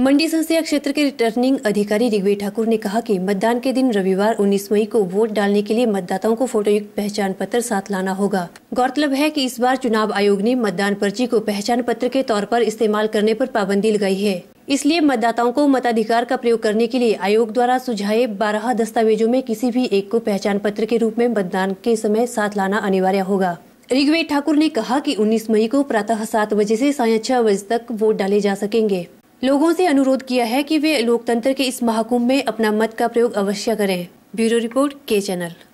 मंडी संसदीय क्षेत्र के रिटर्निंग अधिकारी ऋग्वेद ठाकुर ने कहा कि मतदान के दिन रविवार 19 मई को वोट डालने के लिए मतदाताओं को फोटोयुक्त पहचान पत्र साथ लाना होगा गौरतलब है कि इस बार चुनाव आयोग ने मतदान पर्ची को पहचान पत्र के तौर पर इस्तेमाल करने पर पाबंदी लगाई है इसलिए मतदाताओं को मताधिकार का प्रयोग करने के लिए आयोग द्वारा सुझाए बारह दस्तावेजों में किसी भी एक को पहचान पत्र के रूप में मतदान के समय साथ लाना अनिवार्य होगा ऋग्वेद ठाकुर ने कहा कि 19 मई को प्रातः सात बजे से साय छह बजे तक वोट डाले जा सकेंगे लोगों से अनुरोध किया है कि वे लोकतंत्र के इस महाकुंभ में अपना मत का प्रयोग अवश्य करें ब्यूरो रिपोर्ट के चैनल